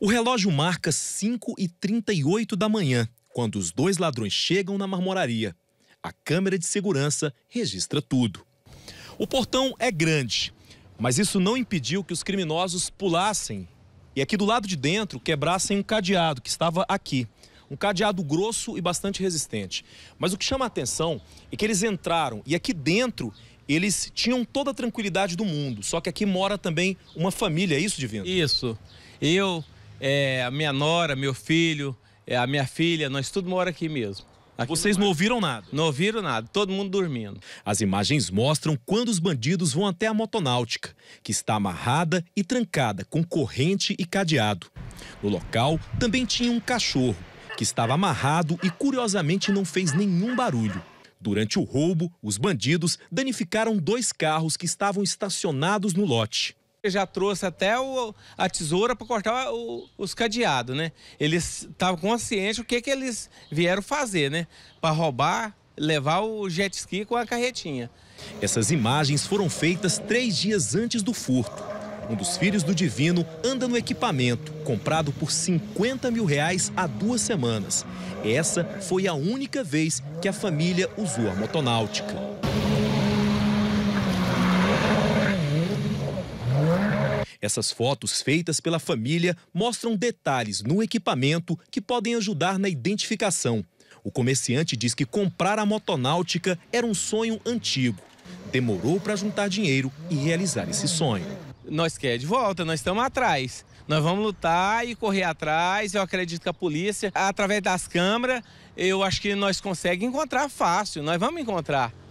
O relógio marca 5 e 38 da manhã, quando os dois ladrões chegam na marmoraria. A câmera de segurança registra tudo. O portão é grande, mas isso não impediu que os criminosos pulassem e aqui do lado de dentro quebrassem um cadeado que estava aqui. Um cadeado grosso e bastante resistente. Mas o que chama a atenção é que eles entraram e aqui dentro eles tinham toda a tranquilidade do mundo. Só que aqui mora também uma família, é isso, Divino? Isso. Eu, é, a minha nora, meu filho, é, a minha filha, nós tudo mora aqui mesmo. Aqui Vocês não ouviram nada? Não ouviram nada, todo mundo dormindo. As imagens mostram quando os bandidos vão até a motonáutica, que está amarrada e trancada com corrente e cadeado. No local também tinha um cachorro, que estava amarrado e curiosamente não fez nenhum barulho. Durante o roubo, os bandidos danificaram dois carros que estavam estacionados no lote já trouxe até o, a tesoura para cortar o, os cadeados, né? Eles estavam conscientes o que, que eles vieram fazer, né? Para roubar, levar o jet ski com a carretinha. Essas imagens foram feitas três dias antes do furto. Um dos filhos do Divino anda no equipamento, comprado por 50 mil reais há duas semanas. Essa foi a única vez que a família usou a motonáutica. Essas fotos feitas pela família mostram detalhes no equipamento que podem ajudar na identificação. O comerciante diz que comprar a motonáutica era um sonho antigo. Demorou para juntar dinheiro e realizar esse sonho. Nós quer de volta, nós estamos atrás. Nós vamos lutar e correr atrás. Eu acredito que a polícia, através das câmeras, eu acho que nós conseguimos encontrar fácil. Nós vamos encontrar.